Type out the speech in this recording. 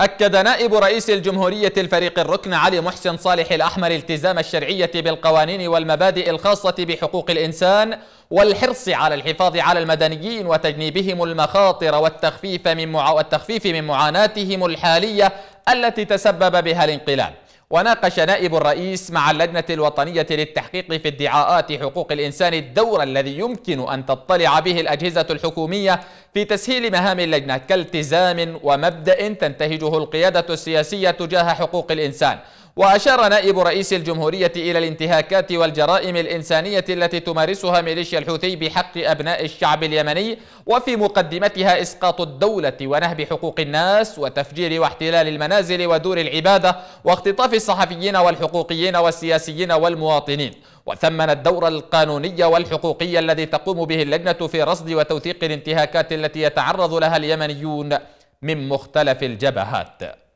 أكد نائب رئيس الجمهورية الفريق الركن علي محسن صالح الأحمر التزام الشرعية بالقوانين والمبادئ الخاصة بحقوق الإنسان والحرص على الحفاظ على المدنيين وتجنيبهم المخاطر والتخفيف من مع... والتخفيف من معاناتهم الحالية التي تسبب بها الانقلاب وناقش نائب الرئيس مع اللجنة الوطنية للتحقيق في ادعاءات حقوق الإنسان الدور الذي يمكن أن تطلع به الأجهزة الحكومية في تسهيل مهام اللجنة كالتزام ومبدأ تنتهجه القيادة السياسية تجاه حقوق الإنسان وأشار نائب رئيس الجمهورية إلى الانتهاكات والجرائم الإنسانية التي تمارسها ميليشيا الحوثي بحق أبناء الشعب اليمني وفي مقدمتها إسقاط الدولة ونهب حقوق الناس وتفجير واحتلال المنازل ودور العبادة واختطاف الصحفيين والحقوقيين والسياسيين والمواطنين وثمن الدور القانوني والحقوقي الذي تقوم به اللجنة في رصد وتوثيق الانتهاكات التي يتعرض لها اليمنيون من مختلف الجبهات